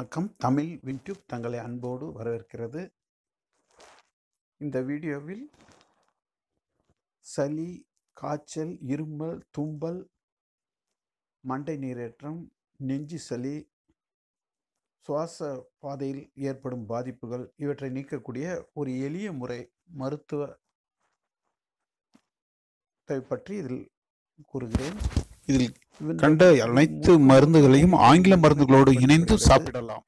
வணக்கம் தமிழ் வின்டியூப் தங்களை அன்போடு வரவேற்கிறது இந்த வீடியோவில் சளி காய்ச்சல் இருமல் தும்பல் மண்டை நீரேற்றம் நெஞ்சு சளி சுவாச பாதையில் ஏற்படும் பாதிப்புகள் இவற்றை நீக்கக்கூடிய ஒரு எளிய முறை மருத்துவ பற்றி இதில் கூறுகிறேன் இதில் கண்ட அனைத்து மருந்துகளையும் ஆங்கில மருந்துகளோடு இணைந்து சாப்பிடலாம்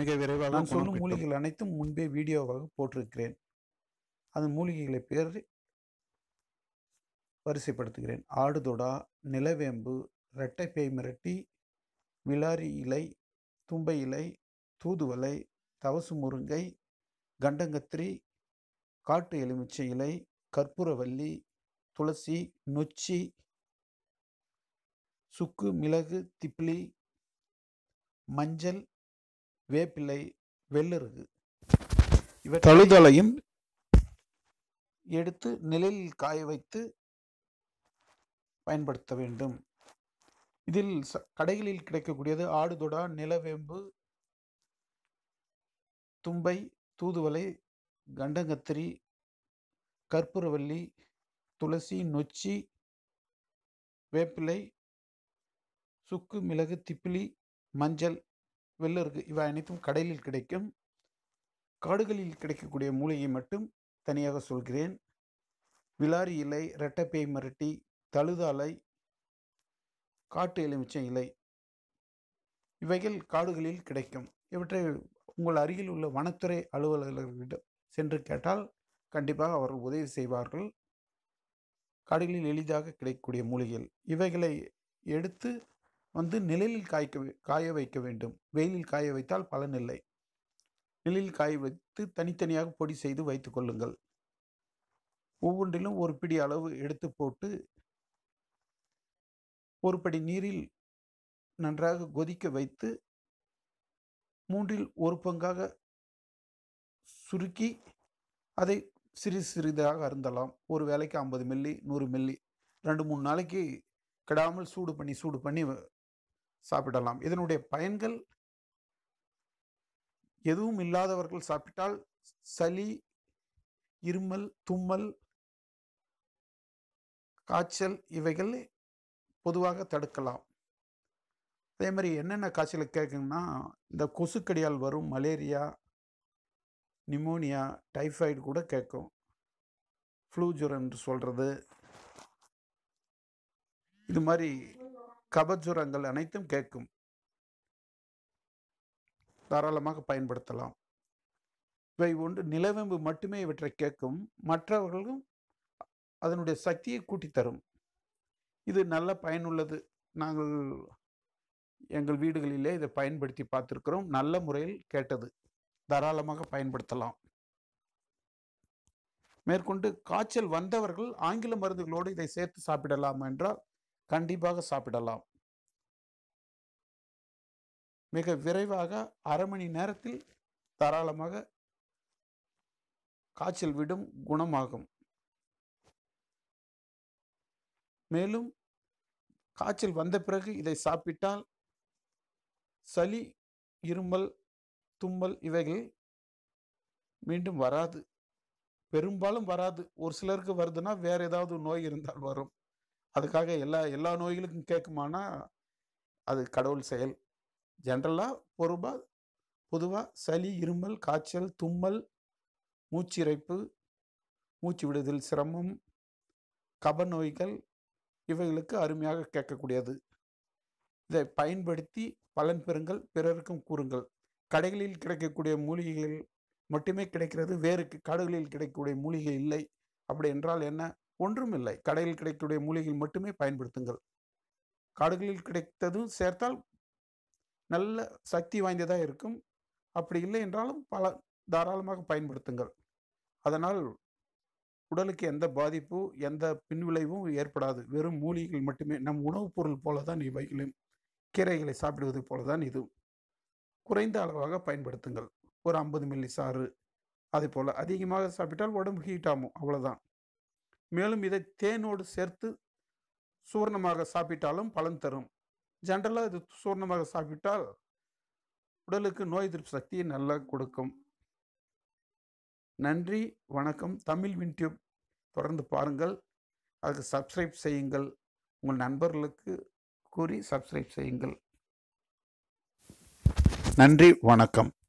மிக விரைவாக நான் சொல்லும் மூலிகைகள் அனைத்தும் முன்பே வீடியோவாக போட்டிருக்கிறேன் அதன் மூலிகைகளை பேர் வரிசைப்படுத்துகிறேன் ஆடுதொடா நிலவேம்பு ரெட்டை பேய் மிரட்டி விளாரி இலை தும்பை இலை தூதுவலை தவசு முருங்கை கண்டங்கத்திரி காட்டு எலுமிச்சை இலை கற்பூரவல்லி துளசி நொச்சி சுக்கு மிளகு திப்ளி மஞ்சள் வேப்பிலை வெள்ளருகு இவை தழுதலையும் எடுத்து நிலையில் காய வைத்து பயன்படுத்த வேண்டும் இதில் கடைகளில் கிடைக்கக்கூடியது ஆடுதொடா நிலவேம்பு தும்பை தூதுவளை கண்டங்கத்திரி கற்பூரவல்லி துளசி நொச்சி வேப்பிலை சுக்கு மிளகு திப்பிலி மஞ்சள் வெள்ளருக்கு இவை அனைத்தும் கடலில் கிடைக்கும் காடுகளில் கிடைக்கக்கூடிய மூலிகை மட்டும் தனியாக சொல்கிறேன் விலாரி இலை ரெட்டப்பேய் மிரட்டி தழுதாலை காட்டு எலுமிச்சை இலை இவைகள் காடுகளில் கிடைக்கும் இவற்றை உங்கள் அருகில் உள்ள வனத்துறை அலுவலர்களிடம் சென்று கேட்டால் கண்டிப்பாக அவர்கள் உதவி செய்வார்கள் காடுகளில் எளிதாக கிடைக்கக்கூடிய மூலிகைகள் இவைகளை எடுத்து வந்து நிழலில் காய்க்க காய வைக்க வேண்டும் வெயிலில் காய வைத்தால் இல்லை நிழலில் காய வைத்து தனித்தனியாக பொடி செய்து வைத்து கொள்ளுங்கள் ஒவ்வொன்றிலும் ஒரு பிடி அளவு எடுத்து போட்டு ஒரு படி நீரில் நன்றாக கொதிக்க வைத்து மூன்றில் ஒரு பங்காக சுருக்கி அதை சிறு சிறிதாக அருந்தலாம் ஒரு வேலைக்கு ஐம்பது மில்லி நூறு மில்லி ரெண்டு மூணு நாளைக்கு கெடாமல் சூடு பண்ணி சூடு பண்ணி சாப்பிடலாம் இதனுடைய பயன்கள் எதுவும் இல்லாதவர்கள் சாப்பிட்டால் சளி இருமல் தும்மல் காய்ச்சல் இவைகள் பொதுவாக தடுக்கலாம் அதே மாதிரி என்னென்ன காய்ச்சலுக்கு கேட்குங்கன்னா இந்த கொசுக்கடியால் வரும் மலேரியா நிமோனியா டைஃபாய்டு கூட கேட்கும் ஃப்ளூ ஜுரம் என்று சொல்கிறது இது மாதிரி கபஜுரங்கள் அனைத்தும் கேட்கும் தாராளமாக பயன்படுத்தலாம் இவை ஒன்று நிலவெம்பு மட்டுமே இவற்றை கேட்கும் மற்றவர்களும் அதனுடைய சக்தியை கூட்டி தரும் இது நல்ல பயனுள்ளது நாங்கள் எங்கள் வீடுகளிலே இதை பயன்படுத்தி பார்த்துருக்கிறோம் நல்ல முறையில் கேட்டது தாராளமாக பயன்படுத்தலாம் மேற்கொண்டு காய்ச்சல் வந்தவர்கள் ஆங்கில மருந்துகளோடு இதை சேர்த்து சாப்பிடலாம் என்றால் கண்டிப்பாக சாப்பிடலாம் மிக விரைவாக அரை மணி நேரத்தில் தாராளமாக காய்ச்சல் விடும் குணமாகும் மேலும் காய்ச்சல் வந்த பிறகு இதை சாப்பிட்டால் சளி இருமல் தும்மல் இவைகள் மீண்டும் வராது பெரும்பாலும் வராது ஒரு சிலருக்கு வருதுன்னா வேற ஏதாவது நோய் இருந்தால் வரும் அதுக்காக எல்லா எல்லா நோய்களுக்கும் கேட்குமானா அது கடவுள் செயல் ஜென்ரலாக பொறுப்பாக பொதுவாக சளி இருமல் காய்ச்சல் தும்மல் மூச்சிறைப்பு மூச்சு விடுதல் சிரமம் கப நோய்கள் இவைகளுக்கு அருமையாக கேட்கக்கூடியது இதை பயன்படுத்தி பலன் பெறுங்கள் பிறருக்கும் கூறுங்கள் கடைகளில் கிடைக்கக்கூடிய மூலிகைகள் மட்டுமே கிடைக்கிறது வேறு காடுகளில் கிடைக்கக்கூடிய மூலிகை இல்லை அப்படி என்றால் என்ன ஒன்றுமில்லை கடையில் கிடைக்கக்கூடிய மூலிகைகள் மட்டுமே பயன்படுத்துங்கள் காடுகளில் கிடைத்ததும் சேர்த்தால் நல்ல சக்தி வாய்ந்ததாக இருக்கும் அப்படி இல்லை என்றாலும் பல தாராளமாக பயன்படுத்துங்கள் அதனால் உடலுக்கு எந்த பாதிப்பு எந்த பின்விளைவும் ஏற்படாது வெறும் மூலிகைகள் மட்டுமே நம் உணவுப் பொருள் போல தான் இவைகளையும் கீரைகளை சாப்பிடுவது போல தான் இது குறைந்த அளவாக பயன்படுத்துங்கள் ஒரு ஐம்பது மில்லி சாறு அதே போல் அதிகமாக சாப்பிட்டால் உடம்பு ஹீட் ஆகும் அவ்வளோதான் மேலும் இதை தேனோடு சேர்த்து சூர்ணமாக சாப்பிட்டாலும் பலன் தரும் ஜென்ரலாக இது சூர்ணமாக சாப்பிட்டால் உடலுக்கு நோய் எதிர்ப்பு சக்தியை நல்லா கொடுக்கும் நன்றி வணக்கம் தமிழ் வின்டியூப் தொடர்ந்து பாருங்கள் அதுக்கு சப்ஸ்கிரைப் செய்யுங்கள் உங்கள் நண்பர்களுக்கு கூறி சப்ஸ்கிரைப் செய்யுங்கள் நன்றி வணக்கம்